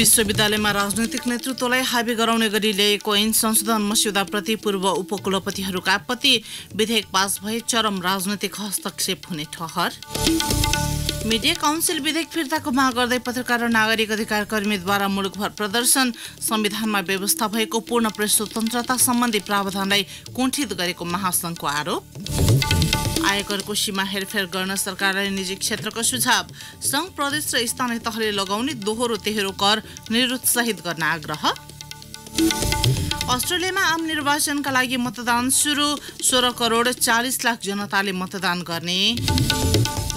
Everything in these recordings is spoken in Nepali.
विश्वविद्यालयमा राजनैतिक नेतृत्वलाई हावी गराउने गरी ल्याइएको ऐन संशोधन मस्यौदाप्रति पूर्व उपकुलपतिहरूका आपत्ति विधेयक पास भए चरम राजनैतिक हस्तक्षेप हुने ठहर मिडिया काउन्सिल विधेयक फिर्ताको माग गर्दै पत्रकार र नागरिक अधिकार कर्मीद्वारा मुलुकभर प्रदर्शन संविधानमा व्यवस्था भएको पूर्ण प्रेस स्वतन्त्रता सम्बन्धी प्रावधानलाई कुण्ठित गरेको महासंघको आरोप आयकरको सीमा हेरफेर गर्न सरकारलाई निजी क्षेत्रको सुझाव सङ्घ प्रदेश र स्थानीय तहले लगाउने दोहोरो तेह्रो कर निरुत्साहित गर्न आग्रह अस्ट्रेलियामा आम निर्वाचनका लागि मतदान सुरु सोह्र करोड चालिस लाख जनताले मतदान गर्ने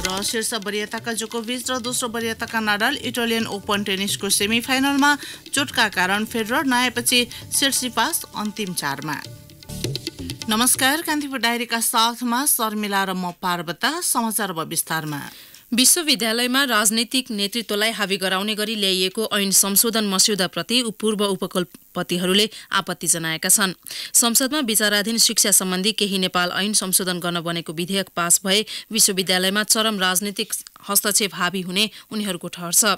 र शीर्ष वरियताका जोकोभिच र दोस्रो वरियताका नाडाल इटालियन ओपन टेनिसको सेमिफाइनलमा चोटका कारण फेडर नआएपछि सिर्सी पास अन्तिम चारमा नमस्कार कान्तिपुर डायरीका साथमा शर्मिला र म पार्वता समाचार विस्तारमा विश्वविद्यालयमा राजनैतिक नेतृत्वलाई हावी गराउने गरी ल्याइएको ऐन संशोधन मस्यौदाप्रति पूर्व उपकुलपतिहरूले आपत्ति जनाएका छन् संसदमा विचाराधीन शिक्षा सम्बन्धी केही नेपाल ऐन संशोधन गर्न बनेको विधेयक पास भए विश्वविद्यालयमा चरम राजनीतिक हस्तक्षेप हावी हुने उनीहरूको ठहर छ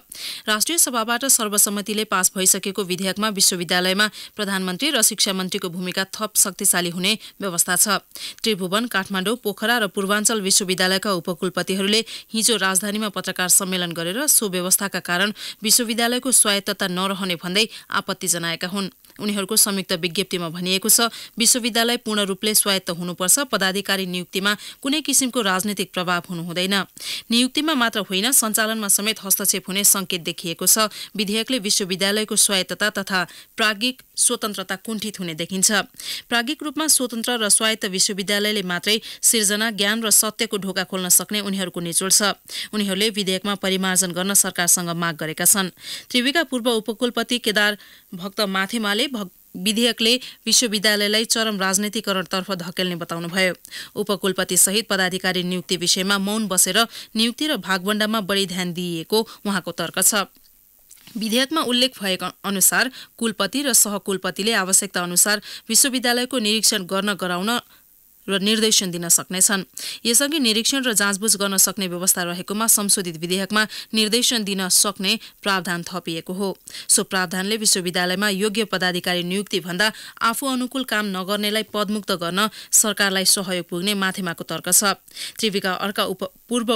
राष्ट्रिय सभाबाट सर्वसम्मतिले पास भइसकेको विधेयकमा विश्वविद्यालयमा प्रधानमन्त्री र शिक्षा मन्त्रीको भूमिका थप शक्तिशाली हुने व्यवस्था छ त्रिभुवन काठमाडौँ पोखरा र पूर्वाञ्चल विश्वविद्यालयका उपकुलपतिहरूले हिजो राजधानीमा पत्रकार सम्मेलन गरेर सो व्यवस्थाका कारण विश्वविद्यालयको स्वायत्तता नरहने भन्दै आपत्ति जनाएका हुन् उनीहरूको संयुक्त विज्ञप्तिमा भनिएको छ विश्वविद्यालय पूर्ण रूपले स्वायत्त हुनुपर्छ पदाधिकारी नियुक्तिमा कुनै किसिमको राजनैतिक प्रभाव हुनुहुँदैन नियुक्तिमा मात्र होइन सञ्चालनमा समेत हस्तक्षेप हुने संकेत देखिएको छ विधेयकले विश्वविद्यालयको स्वायत्तता तथा प्राज्ञिक स्वतन्त्रता कुण्ठित हुने देखिन्छ प्राज्ञिक रूपमा स्वतन्त्र र स्वायत्त विश्वविद्यालयले मात्रै सिर्जना ज्ञान र सत्यको ढोका खोल्न सक्ने उनीहरूको निचोड छ उनीहरूले विधेयकमा परिमार्जन गर्न सरकारसँग माग गरेका छन् त्रिवीका पूर्व उपकुलपति केदार भक्त माथेमाले भक् विधेयकले विश्वविद्यालयलाई चरम राजनीतिकरणतर्फ धकेल्ने बताउनुभयो उपकुलपति सहित पदाधिकारी नियुक्ति विषयमा मौन बसेर नियुक्ति र भागभण्डामा बढी ध्यान दिइएको उहाँको तर्क छ विधेयकमा उल्लेख भए अनुसार कुलपति र सहकुलपतिले आवश्यकता अनुसार विश्वविद्यालयको निरीक्षण गर्न गराउन र निर्देशन दिन सक्नेछन् यसअघि निरीक्षण र जाँचबुझ गर्न सक्ने व्यवस्था रहेकोमा संशोधित विधेयकमा निर्देशन दिन सक्ने प्रावधान थपिएको हो सो प्रावधानले विश्वविद्यालयमा योग्य पदाधिकारी नियुक्ति भन्दा आफू अनुकूल काम नगर्नेलाई पदमुक्त गर्न सरकारलाई सहयोग पुग्ने माथेमाको तर्क छ त्रिविका अर्का उप पूर्व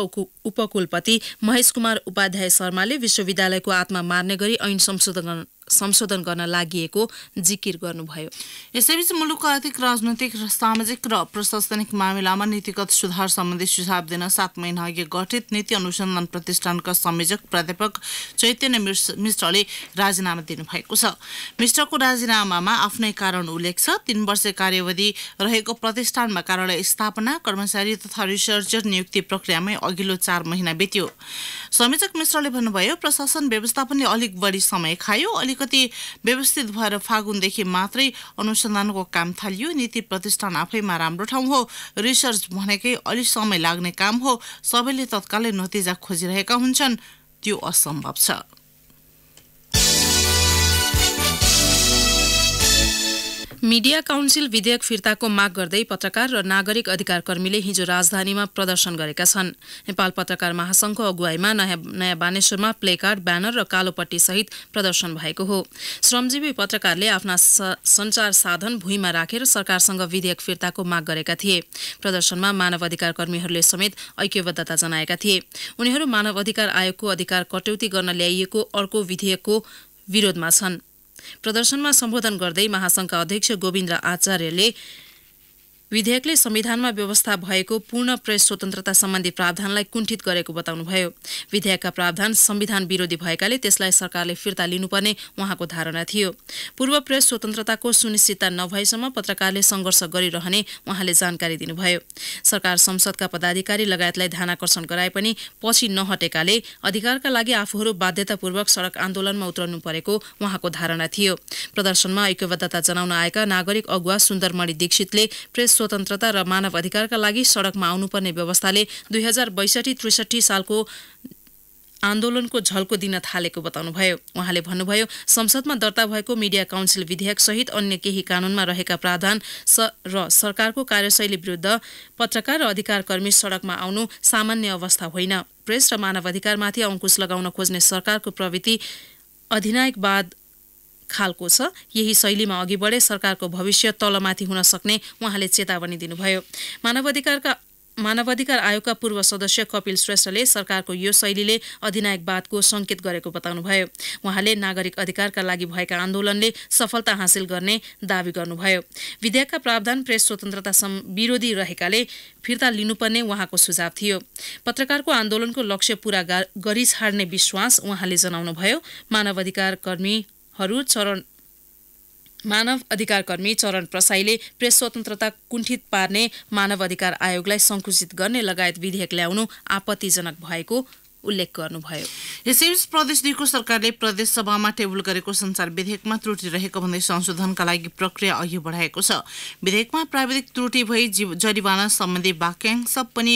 उपकुलपति महेश कुमार उपाध्याय शर्माले विश्वविद्यालयको आत्मा मार्ने गरी ऐन संशोधन संशोधन गर्न लागि जिकिर गर्नुभयो यसैबीच मुलुकको आर्थिक राजनैतिक र सामाजिक र प्रशासनिक मामिलामा नीतिगत सुधार सम्बन्धी सुझाव दिन सात महिना अघि गठित नीति अनुसन्धान प्रतिष्ठानका संयोजक प्राध्यापक चैतन्य मिश्रले राजीनामा दिनुभएको छ मिश्रको राजीनामामा आफ्नै कारण उल्लेख छ तीन वर्ष कार्यवधि रहेको प्रतिष्ठानमा कार्यालय स्थापना कर्मचारी तथा रिसर्चर नियुक्ति प्रक्रियामै अघिल्लो चार महिना बित्यो संयोजक मिश्रले भन्नुभयो प्रशासन व्यवस्थापनले अलिक बढी समय खायो अलिकति व्यवस्थित भएर फागुनदेखि मात्रै अनुसन्धानको काम थालियो नीति प्रतिष्ठान आफैमा राम्रो ठाउँ हो रिसर्च भनेकै अलि समय लाग्ने काम हो सबैले तत्कालै नतिजा खोजिरहेका हुन्छन् त्यो असम्भव छ मिडिया काउन्सिल विधेयक फिर्ताको माग गर्दै पत्रकार र नागरिक अधिकार कर्मीले हिजो राजधानीमा प्रदर्शन गरेका छन् नेपाल पत्रकार महासंघको अगुवाईमा नयाँ नयाँ बानेश्वरमा प्लेकार्ड ब्यानर र पट्टी सहित प्रदर्शन भएको हो श्रमजीवी पत्रकारले आफ्ना संचार साधन भुइँमा राखेर सरकारसँग विधेयक फिर्ताको माग गरेका थिए प्रदर्शनमा मानव अधिकार कर्मीहरूले समेत ऐक्यबद्धता जनाएका थिए उनीहरू मानव अधिकार आयोगको अधिकार कटौती गर्न ल्याइएको अर्को विधेयकको विरोधमा छन् प्रदर्शनमा सम्बोधन गर्दै महासंघका अध्यक्ष गोविन्द आचार्यले विधेयकले संविधानमा व्यवस्था भएको पूर्ण प्रेस स्वतन्त्रता सम्बन्धी प्रावधानलाई कुण्ठित गरेको बताउनुभयो विधेयकका प्रावधान संविधान विरोधी भएकाले त्यसलाई सरकारले फिर्ता लिनुपर्ने उहाँको धारणा थियो पूर्व प्रेस स्वतन्त्रताको सुनिश्चितता नभएसम्म पत्रकारले सङ्घर्ष गरिरहने उहाँले जानकारी दिनुभयो सरकार संसदका पदाधिकारी लगायतलाई ध्यानकर्षण गराए पनि पछि नहटेकाले अधिकारका लागि आफूहरू बाध्यतापूर्वक सडक आन्दोलनमा उत्रनु परेको उहाँको धारणा थियो प्रदर्शनमा ऐक्यबद्धता जनाउन आएका नागरिक अगुवा सुन्दरमणि दीक्षितले प्रेस स्वतन्त्रता र मानव अधिकारका लागि सडकमा आउनुपर्ने व्यवस्थाले दुई हजार बैसठी त्रिसठी सालको आन्दोलनको झल्को दिन थालेको बताउनुभयो उहाँले भन्नुभयो संसदमा दर्ता भएको मिडिया काउन्सिल विधेयक सहित अन्य केही कानूनमा रहेका प्रावधान स र सरकारको कार्यशैली विरुद्ध पत्रकार र अधिकार कर्मी सडकमा आउनु सामान्य अवस्था होइन प्रेस र मानव अधिकारमाथि अङ्कुश लगाउन खोज्ने सरकारको प्रवृत्ति अधिनायकवाद खालको छ यही शैलीमा अघि बढे सरकारको भविष्य तलमाथि हुन सक्ने उहाँले चेतावनी दिनुभयो मानवाधिकारका मानवाधिकार आयोगका पूर्व सदस्य कपिल श्रेष्ठले सरकारको यो शैलीले अधिनायकवादको सङ्केत गरेको बताउनुभयो उहाँले नागरिक अधिकारका लागि भएका आन्दोलनले सफलता हासिल गर्ने दावी गर्नुभयो विधेयकका प्रावधान प्रेस स्वतन्त्रता विरोधी रहेकाले फिर्ता लिनुपर्ने उहाँको सुझाव थियो पत्रकारको आन्दोलनको लक्ष्य पूरा गरिछाड्ने विश्वास उहाँले जनाउनुभयो मानवाधिकार कर्मी हरू चरण मानव अधिकारकर्मी चरण प्रसाईले प्रेस स्वतन्त्रता कुण्ठित पार्ने मानव अधिकार आयोगलाई सङ्कुचित गर्ने लगायत विधेयक ल्याउनु आपत्तिजनक भएको उल्लेख गर्नुभयो यसैबीच प्रदेश दुईको सरकारले प्रदेश सभामा टेबल गरेको संचार विधेयकमा त्रुटि रहेको भन्दै संशोधनका लागि प्रक्रिया अघि बढाएको छ विधेयकमा प्राविधिक त्रुटि भई जरिवाना सम्बन्धी वाक्यांश पनि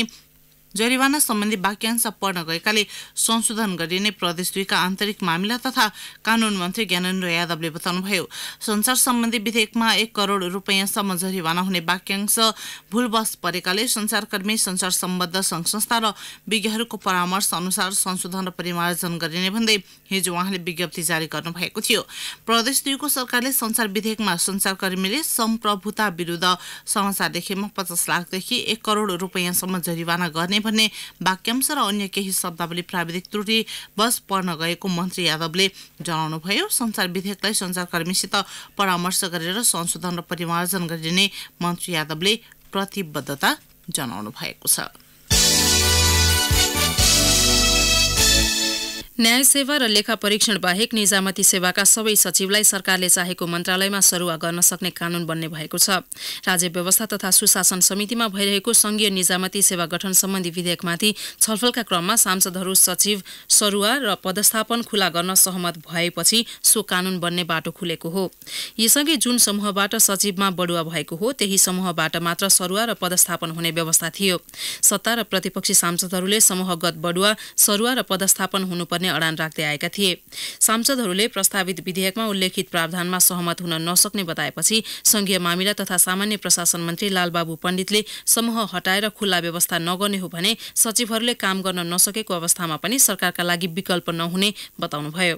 जरिवाना सम्बन्धी वाक्यांश पढ्न गएकाले संशोधन गरिने प्रदेश दुईका आन्तरिक मामिला तथा कानून मन्त्री ज्ञानेन्द्र यादवले बताउनुभयो संसार सम्बन्धी विधेयकमा एक करोड रुपियाँसम्म जरिवाना हुने वाक्यांश भूलवश परेकाले संसारकर्मी संसार सम्बद्ध संघ संस्था र विज्ञहरूको परामर्श अनुसार संशोधन र परिमार्जन गरिने भन्दै हिजो उहाँले विज्ञप्ति जारी गर्नुभएको थियो प्रदेश दुईको सरकारले संसार विधेयकमा संसारकर्मीले सम्प्रभुता विरूद्ध समाचार देखेमा पचास लाखदेखि एक करोड रुपियाँसम्म जरिवाना गर्ने भन्ने वाक्यांश र अन्य केही शब्दावली प्राविधिक त्रुटि बस पर्न गएको मन्त्री यादवले जनाउनुभयो संचार विधेयकलाई संसारकर्मीसित परामर्श गरेर संशोधन र परिमार्जन गरिने मन्त्री यादवले प्रतिबद्धता जनाउनु भएको छ न्याय सेवा र लेखा परीक्षण बाहेक निजामती सेवाका सबै सचिवलाई सरकारले चाहेको मन्त्रालयमा सरुवा गर्न सक्ने कानून बन्ने भएको छ राज्य व्यवस्था तथा सुशासन समितिमा भइरहेको संघीय निजामती सेवा गठन सम्बन्धी विधेयकमाथि छलफलका क्रममा सांसदहरू सचिव सरुवा र पदस्थापन खुला गर्न सहमत भएपछि सो कानून बन्ने बाटो खुलेको हो यसअघि जुन समूहबाट सचिवमा बढुवा भएको हो त्यही समूहबाट मात्र सरुवा र पदस्थापन हुने व्यवस्था थियो सत्ता र प्रतिपक्षी सांसदहरूले समूहगत बढुवा सरुवा र पदस्थापन हुनुपर्ने अडान राख्दै आएका थिए सांसदहरूले प्रस्तावित विधेयकमा उल्लेखित प्रावधानमा सहमत हुन नसक्ने बताएपछि संघीय मामिला तथा सामान्य प्रशासन मन्त्री लालबाबु पण्डितले समूह हटाएर खुल्ला व्यवस्था नगर्ने हो भने सचिवहरूले काम गर्न नसकेको अवस्थामा पनि सरकारका लागि विकल्प नहुने बताउनुभयो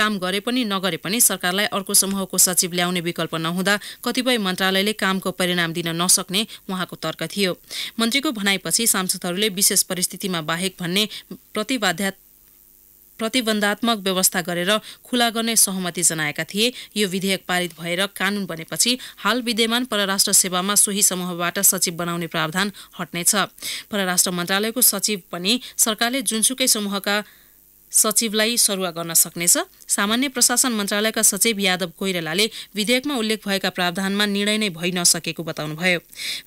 काम गरे पनि नगरे पनि सरकारलाई अर्को समूहको सचिव ल्याउने विकल्प नहुँदा कतिपय मन्त्रालयले कामको परिणाम दिन नसक्ने उहाँको तर्क थियो मन्त्रीको भनाइपछि सांसदहरूले विशेष परिस्थितिमा बाहेक भन्ने प्रतिबाध्या प्रतिबन्धात्मक व्यवस्था गरेर खुला गर्ने सहमति जनाएका थिए यो विधेयक पारित भएर कानून बनेपछि हाल विद्यमान परराष्ट्र सेवामा सोही समूहबाट सचिव बनाउने प्रावधान हट्नेछ परराष्ट्र मन्त्रालयको सचिव पनि सरकारले जुनसुकै समूहका सचिवलाई सरुवा गर्न सक्नेछ सामान्य प्रशासन मन्त्रालयका सचिव यादव कोइरालाले विधेयकमा उल्लेख भएका प्रावधानमा निर्णय नै भइ नसकेको बताउनुभयो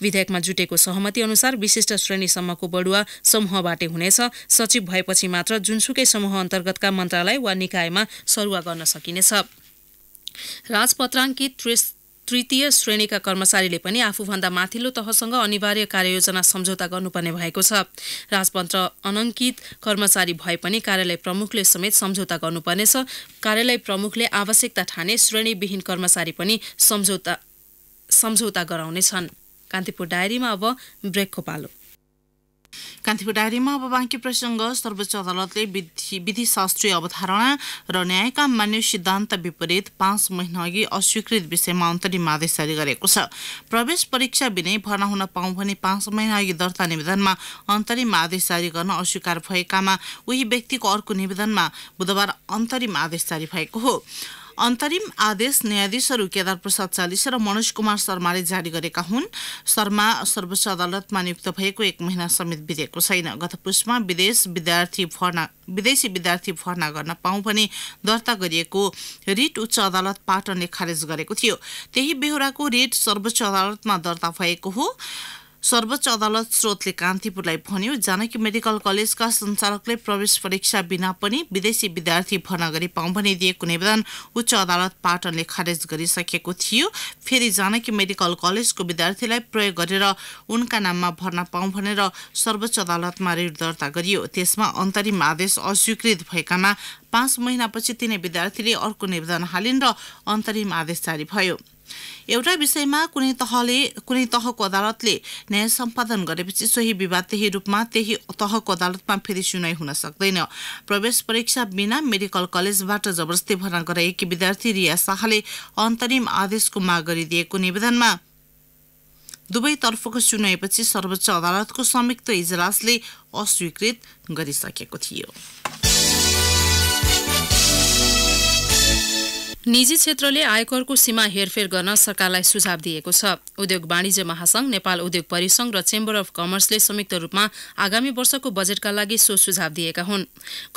विधेयकमा जुटेको सहमति अनुसार विशिष्ट श्रेणीसम्मको बढुवा समूहबाटै हुनेछ सचिव भएपछि मात्र जुनसुकै समूह अन्तर्गतका मन्त्रालय वा निकायमा सरुवा गर्न सकिनेछ राजपत्राङ्कित तृतीय श्रेणीका कर्मचारीले पनि आफूभन्दा माथिल्लो तहसँग अनिवार्य कार्ययोजना सम्झौता गर्नुपर्ने भएको छ राजपत्र अनङ्कित कर्मचारी भए पनि कार्यालय प्रमुखले समेत सम्झौता गर्नुपर्नेछ कार्यालय प्रमुखले आवश्यकता ठाने श्रेणीविहीन कर्मचारी पनि सम्झौता सम्झौता गराउनेछन् कान्तिपुर डायरीमा अब ब्रेकको पालो कान्तिपुर डायरीमा अब बाँकी प्रसङ्ग सर्वोच्च अदालतले विधि शास्त्रीय अवधारणा र न्यायका मान्य सिद्धान्त विपरीत पाँच महिना अघि अस्वीकृत विषयमा अन्तरिम आदेश जारी गरेको छ प्रवेश परीक्षा विनय भर्ना हुन पाउँ भने पाँच महिना अघि दर्ता निवेदनमा अन्तरिम आदेश जारी गर्न अस्वीकार भएकामा उही व्यक्तिको अर्को निवेदनमा बुधबार अन्तरिम आदेश जारी भएको हो अन्तरिम आदेश न्यायाधीशहरू केदार प्रसाद चालिस र मनोज कुमार शर्माले जारी गरेका हुन् शर्मा सर्वोच्च अदालतमा नियुक्त भएको एक महिना समेत बितेको छैन गत पुष्पमा विदेश विद्यार्थी भर्ना विदेशी विद्यार्थी भर्ना गर्न पाऊ भने दर्ता गरिएको रिट उच्च अदालत पाटनले खारेज गरेको थियो त्यही बेहोराको रिट सर्वोच्च अदालतमा दर्ता भएको हो सर्वोच्च अदालत स्रोतले कान्तिपुरलाई भन्यो जानकी मेडिकल कलेजका सञ्चालकले प्रवेश परीक्षा बिना पनि विदेशी विद्यार्थी भर्ना गरी पाउँ भने दिएको निवेदन उच्च अदालत पाटनले खारेज गरिसकेको थियो फेरि जानकी मेडिकल कलेजको विद्यार्थीलाई प्रयोग गरेर उनका नाममा भर्ना पाउँ भनेर सर्वोच्च अदालतमा रिट दर्ता गरियो त्यसमा अन्तरिम आदेश अस्वीकृत भएकामा पाँच महिनापछि तिनै विद्यार्थीले अर्को निवेदन हालिन् र अन्तरिम आदेश जारी भयो एउटा विषयमा कुनै तहले कुनै तहको अदालतले न्याय सम्पादन गरेपछि सोही विवाद त्यही रूपमा त्यही तहको अदालतमा फेरि सुनाइ हुन सक्दैन प्रवेश परीक्षा बिना मेडिकल कलेजबाट जबरजस्ती भर्ना गराएकी विद्यार्थी रिया शाहले अन्तरिम आदेशको माग गरिदिएको निवेदनमा दुवैतर्फको सुनाइपछि सर्वोच्च अदालतको संयुक्त इजलासले अस्वीकृत गरिसकेको थियो निजी क्षेत्रले आयकरको सीमा हेरफेर गर्न सरकारलाई सुझाव दिएको छ उद्योग वाणिज्य महासंघ नेपाल उद्योग परिसंघ र चेम्बर अफ कमर्सले संयुक्त रूपमा आगामी वर्षको बजेटका लागि सो सुझाव दिएका हुन्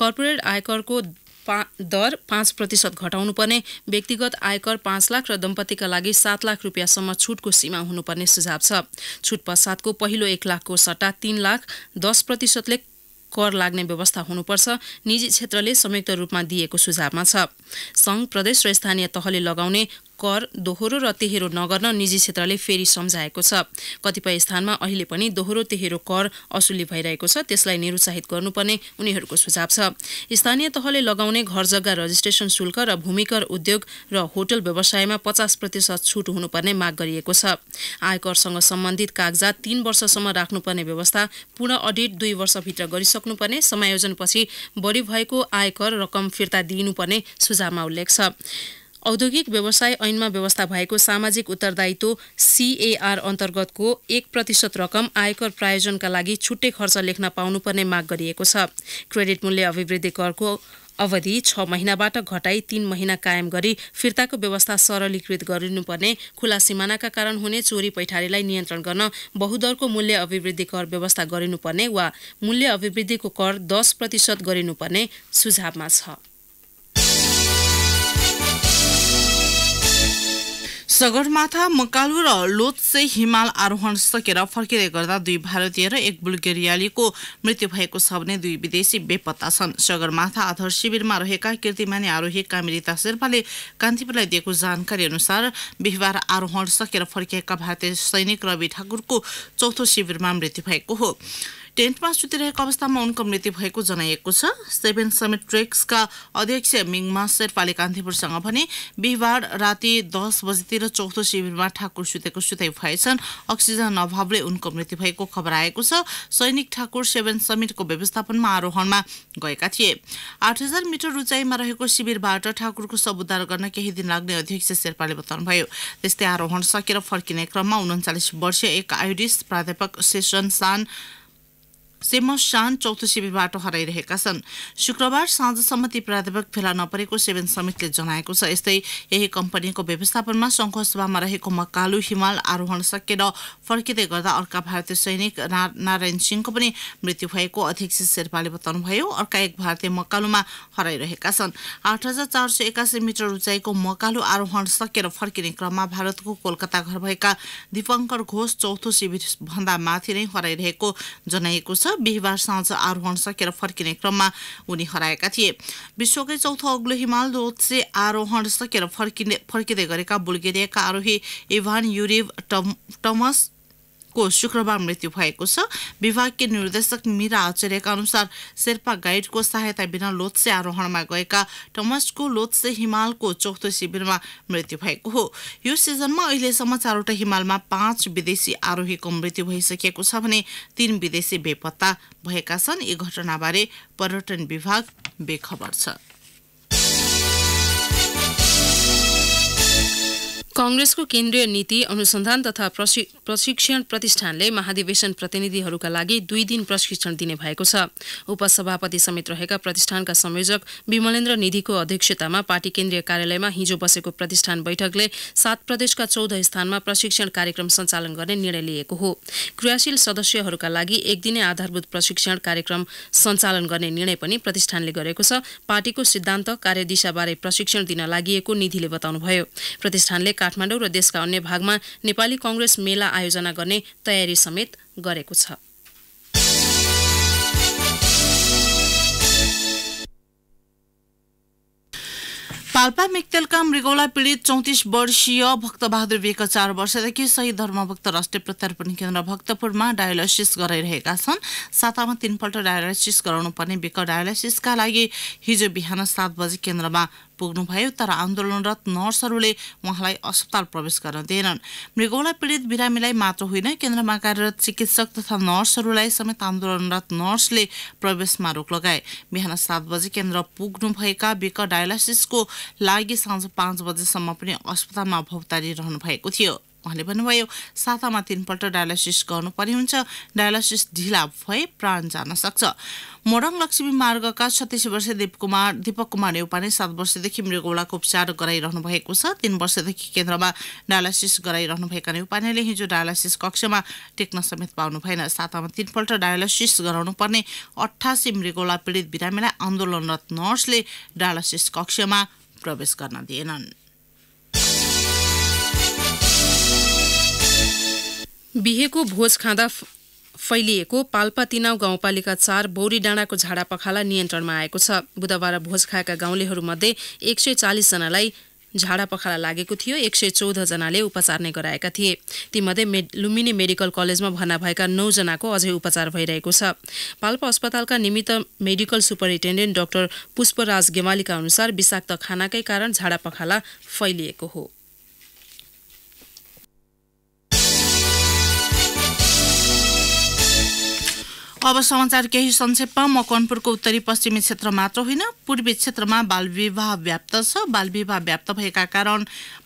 कर्पोरेट आयकरको पा दर पाँच प्रतिशत घटाउनुपर्ने व्यक्तिगत आयकर पाँच लाख र दम्पतिका लागि सात लाख रुपियाँसम्म छुटको सीमा हुनुपर्ने सुझाव छ छुट पश्चातको पहिलो एक लाखको सट्टा तीन लाख दस प्रतिशतले कर लाग्ने व्यवस्था हुनुपर्छ निजी क्षेत्रले संयुक्त रूपमा दिएको सुझावमा छ संघ प्रदेश र स्थानीय तहले लगाउने कर दोहोरो र तेह्रो नगर्न निजी क्षेत्रले फेरि सम्झाएको छ कतिपय स्थानमा अहिले पनि दोहोरो तेह्रो कर असुली भइरहेको छ त्यसलाई निरुत्साहित गर्नुपर्ने उनीहरूको सुझाव छ स्थानीय तहले लगाउने घर जग्गा रजिस्ट्रेसन शुल्क र भूमिकर उद्योग र होटल व्यवसायमा पचास प्रतिशत छुट हुनुपर्ने माग गरिएको छ आयकरसँग सम्बन्धित कागजात तीन वर्षसम्म राख्नुपर्ने व्यवस्था पुनः अडिट दुई वर्षभित्र गरिसक्नुपर्ने समायोजनपछि बढी भएको आयकर रकम फिर्ता दिइनुपर्ने सुझावमा उल्लेख छ औद्योगिक व्यवसाय ऐनमा व्यवस्था भएको सामाजिक उत्तरदायित्व सिएआर अन्तर्गतको एक प्रतिशत रकम आयकर प्रायोजनका लागि छुट्टै खर्च लेख्न पाउनुपर्ने माग गरिएको छ क्रेडिट मूल्य अभिवृद्धि करको अवधि छ महिनाबाट घटाई तीन महिना कायम गरी फिर्ताको व्यवस्था सरलीकृत गरिनुपर्ने खुला सिमानाका कारण हुने चोरी पैठारीलाई नियन्त्रण गर्न बहुदरको मूल्य अभिवृद्धि कर व्यवस्था गरिनुपर्ने वा मूल्य अभिवृद्धिको कर दस प्रतिशत गरिनुपर्ने सुझावमा छ सगरमाथा मकालु र लोत्से हिमाल आरोहण सकेर फर्किँदै गर्दा दुई भारतीय र एक बुल्गेरियालीको मृत्यु भएको छ भने दुई विदेशी बेपत्ता छन् सगरमाथा आधार शिविरमा रहेका कीर्तिमानी आरोही कामिरिता शेर्पाले कान्तिपुरलाई दिएको जानकारी अनुसार बिहिबार आरोहण सकेर फर्किएका भारतीय सैनिक रवि ठाकुरको चौथो शिविरमा मृत्यु भएको हो टेन्टमा सुतिरहेको अवस्थामा उनको मृत्यु भएको जनाइएको छ सेभेन समेट ट्रेक्सका अध्यक्ष मिङमा शेर्पाले कान्तिपुरसँग भने बिहिबार राति दस बजेतिर चौथो शिविरमा ठाकुर सुतेको सुतै भएछन् अक्सिजन अभावले उनको मृत्यु भएको खबर आएको छ सैनिक ठाकुर सेभेन समिटको व्यवस्थापनमा आरोहणमा गएका थिए आठ हजार मिटर उचाइमा रहेको शिविरबाट ठाकुरको शब उद्धार गर्न केही दिन लाग्ने अध्यक्ष शेर्पाले बताउनुभयो त्यस्तै आरोहण सकेर फर्किने क्रममा उन्चालिस वर्षीय एक आइरिस प्राध्यापक सेसन सान सेमो शान चौथो शिविरबाट हराइरहेका छन् शुक्रबार साँझसम्म ती प्राध्यापक फेला नपरेको सेवन समितिले जनाएको छ यस्तै यही कम्पनीको व्यवस्थापनमा सभामा रहेको मकालु हिमाल आरोहण सकेर फर्किँदै गर्दा अर्का भारतीय सैनिक नारायण सिंहको पनि मृत्यु भएको अध्यक्ष शेर्पाले बताउनुभयो अर्का एक भारतीय मकालुमा हराइरहेका छन् आठ हजार चार सय एकासी मिटर उचाइको मकालु आरोहण सकेर फर्किने क्रममा भारतको कोलकाता घर भएका दिपङ्कर घोष चौथो शिविरभन्दा माथि नै हराइरहेको जनाइएको छ बिहिबार साँझ आरोहण सकेर फर्किने क्रममा उनी हराएका थिए विश्वकै चौथो अग्लो हिमाल दोत्से आरोहण सकेर फर्किने फर्किँदै गरेका बुल्गेरियाका आरोही इभान युरिभ टमस को शुक्रबार मृत्यु भएको छ विभागकी निर्देशक मिरा आचार्यका अनुसार शेर्पा गाइडको सहायता बिना लोत्से आरोहणमा गएका टमसको लोत्से हिमालको चौथो शिविरमा मृत्यु भएको हो यो सिजनमा अहिलेसम्म चारवटा हिमालमा पाँच विदेशी आरोहीको मृत्यु भइसकेको छ भने तीन विदेशी बेपत्ता भएका छन् यी घटनाबारे पर्यटन विभाग बेखबर छ कङ्ग्रेसको केन्द्रीय नीति अनुसन्धान तथा प्रशिक्षण प्रतिष्ठानले महाधिवेशन प्रतिनिधिहरूका लागि दुई दिन प्रशिक्षण दिने भएको छ उपसभापति समेत रहेका प्रतिष्ठानका संयोजक विमलेन्द्र निधिको अध्यक्षतामा पार्टी केन्द्रीय कार्यालयमा हिजो बसेको प्रतिष्ठान बैठकले सात प्रदेशका चौध स्थानमा प्रशिक्षण कार्यक्रम सञ्चालन गर्ने निर्णय लिएको हो क्रियाशील सदस्यहरूका लागि एक दिने आधारभूत प्रशिक्षण कार्यक्रम सञ्चालन गर्ने निर्णय पनि प्रतिष्ठानले गरेको छ पार्टीको सिद्धान्त कार्यदिशाबारे प्रशिक्षण दिन लागि निधिले बताउनुभयो प्रतिष्ठानले काठमाडौँ र देशका अन्य भागमा नेपाली कङ्ग्रेस मेला आयोजना गर्ने तयारी समेत गरेको छ पाल्पा मेक्तेलका मृगौला पीड़ित चौतिस वर्षीय भक्तबहादुर बेक चार वर्षदेखि सही धर्मभक्त राष्ट्रिय प्रत्यार्पण केन्द्र भक्तपुरमा डायलाइसिस गराइरहेका छन् सातामा तीनपल्ट डायलाइसिस गराउनुपर्ने बेक डायलाइसिसका लागि हिजो बिहान सात बजे केन्द्रमा पुग्नुभयो तर आन्दोलनरत नर्सहरूले उहाँलाई अस्पताल प्रवेश गर्न दिएनन् मृगौला पीडित बिरामीलाई मात्र होइन केन्द्रमा कार्यरत चिकित्सक तथा नर्सहरूलाई समेत आन्दोलनरत नर्सले प्रवेशमा रोक लगाए बिहान सात बजे केन्द्र पुग्नुभएका विक डायलासिसको लागि साँझ पाँच बजेसम्म पनि अस्पतालमा भौतारी रहनु भएको थियो उहाँले भन्नुभयो सातामा तिनपल्ट डायलासिस गर्नुपर्ने हुन्छ डायलासिस ढिला भए प्राण जान सक्छ मोरङ लक्ष्मी मार्गका छत्तिस वर्ष कुमार दीपक कुमार नेउपाने सात वर्षदेखि मृगौलाको उपचार गराइरहनु भएको छ तीन वर्षदेखि केन्द्रमा डायलासिस गराइरहनु भएका हिजो डायलासिस कक्षमा टेक्न समेत पाउनु भएन सातामा तिनपल्ट डायलासिस गराउनु पर्ने अठासी मृगौला पीडित बिरामीलाई आन्दोलनरत नर्सले डायलासिस कक्षमा प्रवेश गर्न दिएनन् बिहेको भोज खाँदा फैलिएको पाल्पा तिनाउ गाउँपालिका चार बौरी डाँडाको झाडा पखाला नियन्त्रणमा आएको छ बुधबार भोज खाएका गाउँलेहरूमध्ये एक सय चालिसजनालाई झाडा पखाला लागेको थियो एक सय चौधजनाले उपचार नै गराएका थिए तीमध्ये मे लुम्बिनी मेडिकल कलेजमा भर्ना भएका नौजनाको अझै उपचार भइरहेको छ पाल्पा अस्पतालका निमित्त मेडिकल सुपरिन्टेन्डेन्ट डाक्टर पुष्पराज गेवालीका अनुसार विषाक्त खानाकै कारण झाडा पखाला फैलिएको हो अब समाचार केही संक्षेपमा मकनपुरको उत्तरी पश्चिमी क्षेत्र मात्र होइन पूर्वी क्षेत्रमा बाल विवाह व्याप्त छ बाल विवाह व्याप्त भएका कारण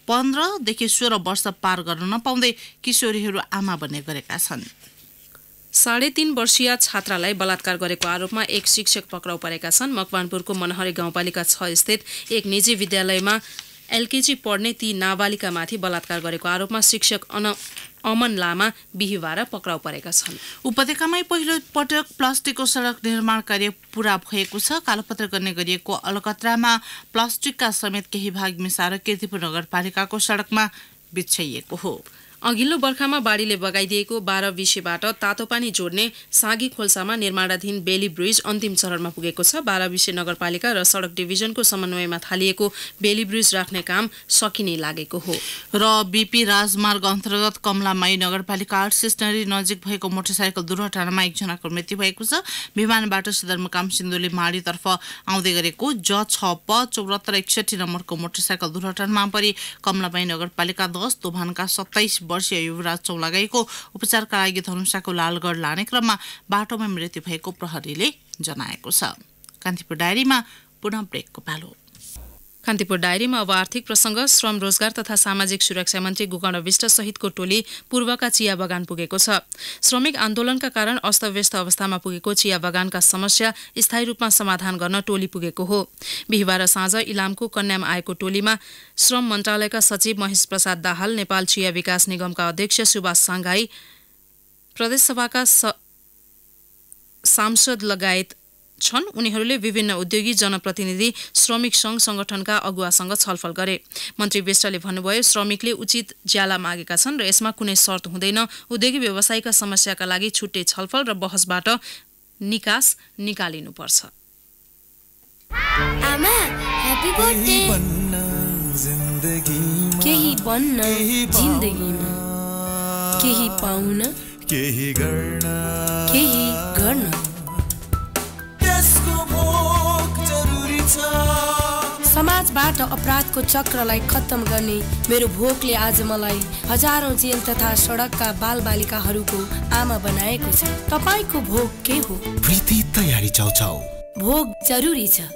पन्ध्रदेखि सोह्र वर्ष पार गर्न नपाउँदै किशोरीहरू आमा बन्ने गरेका छन् साढे तिन वर्षीय छात्रालाई बलात्कार गरेको आरोपमा एक शिक्षक पक्राउ परेका छन् मकवानपुरको मनहरी गाउँपालिका छ स्थित एक निजी विद्यालयमा एलकेजी पढ्ने ती नाबालिकामाथि बलात्कार गरेको आरोपमा शिक्षक अन अमन लामा बिहिबार पक्राउ परेका छन् उपत्यकामै पहिलो पटक प्लास्टिकको सडक निर्माण कार्य पुरा भएको छ कालोपत्र गर्ने गरिएको अलकत्रामा प्लास्टिकका समेत केही भाग मिसाएर किर्तिपुर नगरपालिकाको सडकमा बिछ्याइएको हो अघिल्लो बर्खामा बाढीले बगाइदिएको बाह्र विषेबाट तातो पानी जोड्ने सागी खोल्सामा निर्माणाधीन बेली ब्रिज अन्तिम चरणमा पुगेको छ बाह्र विषे नगरपालिका र सडक डिभिजनको समन्वयमा थालिएको बेली ब्रिज राख्ने काम सकिने लागेको हो र बिपी राजमार्ग अन्तर्गत कमलामाई नगरपालिका आर्ट स्टेसनरी नजिक भएको मोटरसाइकल दुर्घटनामा एकजनाको मृत्यु भएको छ विमानबाट सदरमुकाम सिन्धुली माडीतर्फ आउँदै गरेको ज छ प चौरात्तर एकसठी नम्बरको मोटरसाइकल दुर्घटनामा परि कमलामाई नगरपालिका दस दोभानका सत्ताइस वर्षीय युवराज चौलागाईको उपचारका लागि धनुषाको लालगढ लाने क्रममा बाटोमा मृत्यु भएको प्रहरीले जनाएको छ कान्तिपुर डायरीमा पुनः ब्रेकको पालो कान्तिपुर डायरीमा अब आर्थिक प्रसङ्ग श्रम रोजगार तथा सामाजिक सुरक्षा मन्त्री गोकर्ण विष्ट सहितको टोली पूर्वका चिया बगान पुगेको छ श्रमिक आन्दोलनका कारण अस्तव्यस्त अवस्थामा पुगेको चिया बगानका समस्या स्थायी रूपमा समाधान गर्न टोली पुगेको हो बिहिबार साँझ इलामको कन्याम आएको टोलीमा श्रम मन्त्रालयका सचिव महेश प्रसाद दाहाल नेपाल चिया विकास निगमका अध्यक्ष सुभाष साङ्घाई प्रदेशसभाका सांसद लगायत छन् उनीहरूले विभिन्न उद्योगी जनप्रतिनिधि श्रमिक सङ्घ सङ्गठनका अगुवासँग छलफल गरे मन्त्री विष्टले भन्नुभयो श्रमिकले उचित ज्याला मागेका छन् र यसमा कुनै शर्त हुँदैन उद्योगी व्यवसायका समस्याका लागि छुट्टै छलफल र बहसबाट निकास निकालिनुपर्छ केही बाट अपराधको चक्रलाई खत्तम गर्ने मेरो भोकले आज मलाई हजारौँ जेल तथा सडकका बालबालिकाहरूको आमा बनाएको छ तपाईँको भोक के हो प्रीति तयारी भोग जरुरी छ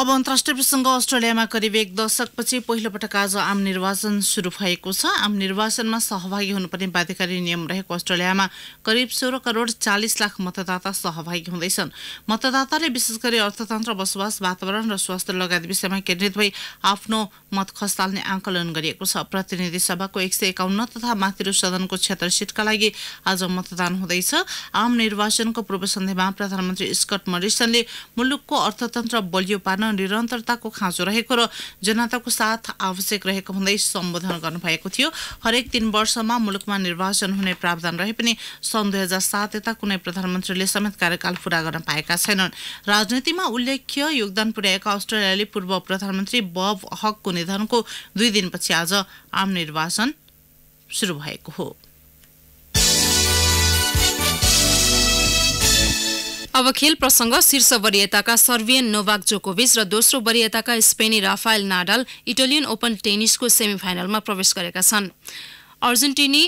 अब अन्तर्राष्ट्रिय प्रसङ्ग अस्ट्रेलियामा करिब एक दशकपछि पहिलोपटक आज आम निर्वाचन सुरु भएको छ आम निर्वाचनमा सहभागी हुनुपर्ने बाध्यकारी नियम रहेको अस्ट्रेलियामा करिब सोह्र करोड चालिस लाख मतदाता सहभागी हुँदैछन् मतदाताले विशेष गरी अर्थतन्त्र बसोबास वातावरण र स्वास्थ्य लगायत विषयमा केन्द्रित भई आफ्नो मत खस्ताल्ने आकलन गरिएको छ प्रतिनिधि सभाको एक सय एकाउन्न तथा माथिल्लो सदनको क्षेत्र सिटका लागि आज मतदान हुँदैछ आम निर्वाचनको पूर्व सन्ध्यामा प्रधानमन्त्री स्कट मरिसनले मुलुकको अर्थतन्त्र बलियो पार्न निरन्तरताको खाँचो रहेको र जनताको साथ आवश्यक रहेको भन्दै सम्बोधन गर्नुभएको थियो हरेक तीन वर्षमा मुलुकमा निर्वाचन हुने प्रावधान रहे पनि सन् दुई हजार सात यता कुनै प्रधानमन्त्रीले समेत कार्यकाल पूरा गर्न पाएका छैनन् राजनीतिमा उल्लेख्य योगदान पुर्याएका अस्ट्रेलियाली पूर्व प्रधानमन्त्री बब हकको निधनको दुई दिनपछि आज आम निर्वाचन सुरु भएको हो अब खेल प्रसंग शीर्ष वरियताका सर्भियन नोभाक जोकोभिच र दोस्रो वरियताका स्पेनी राफाइल नाडाल इटालियन ओपन टेनिसको सेमिफाइनलमा प्रवेश गरेका छन् अर्जेन्टिनी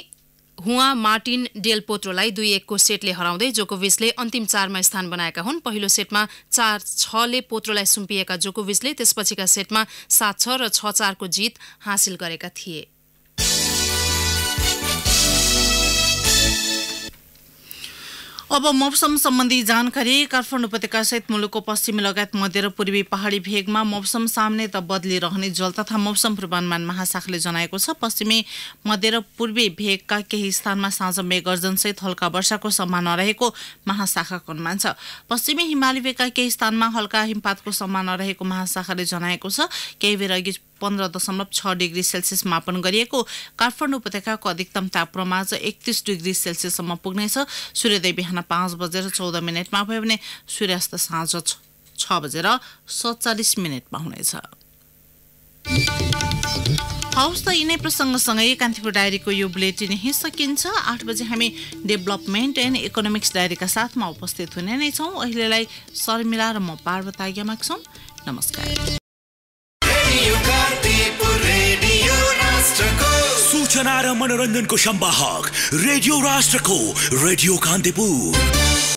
हुआ मार्टिन डेल पोत्रोलाई दुई एकको सेटले हराउँदै जोकोभिचले अन्तिम चारमा स्थान बनाएका हुन् पहिलो सेटमा चार छले पोत्रोलाई सुम्पिएका जोकोभिचले त्यसपछिका सेटमा सात छ र छ चारको जित हासिल गरेका थिए अब मौसम सम्बन्धी जानकारी काठमाडौँ सहित मुलुकको पश्चिमी लगायत मध्य र पूर्वी पहाडी भेगमा मौसम सामने त बदलिरहने जल तथा मौसम पूर्वानुमान महाशाखाले जनाएको छ पश्चिमी मध्य र पूर्वी भेगका केही स्थानमा साँझ मेघर्जनसहित हल्का वर्षाको सम्भावना रहेको महाशाखाको अनुमान छ पश्चिमी हिमाली भेगका केही स्थानमा हल्का हिमपातको सम्भावना रहेको महाशाखाले जनाएको छ केही बेर अघि पन्ध्र दशमलव छ डिग्री सेल्सियस मापन गरिएको काठमाडौँ उपत्यकाको अधिकतम तापक्रम आज एकतिस डिग्री सेल्सियससम्म पुग्नेछ सूर्योदय बिहान पाँच बजेर चौध मिनटमा भयो भने सूर्यास्त साँझ छ बजेर सत्तालिस मिनटमा हुनेछ हवस् त यिनै प्रसङ्गसँगै कान्तिपुर डायरीको यो बुलेटिन यहीँ सकिन्छ आठ बजे हामी डेभलपमेन्ट एन्ड इकोनोमिक्स डायरीका साथमा उपस्थित हुने नै छौँ अहिलेलाई शर्मिला र म पार्वत आज्ञा माग्छौँ नमस्कार सुना रहा मनोरंजन को संवाहक रेडियो राष्ट्र को रेडियो कांतिपुर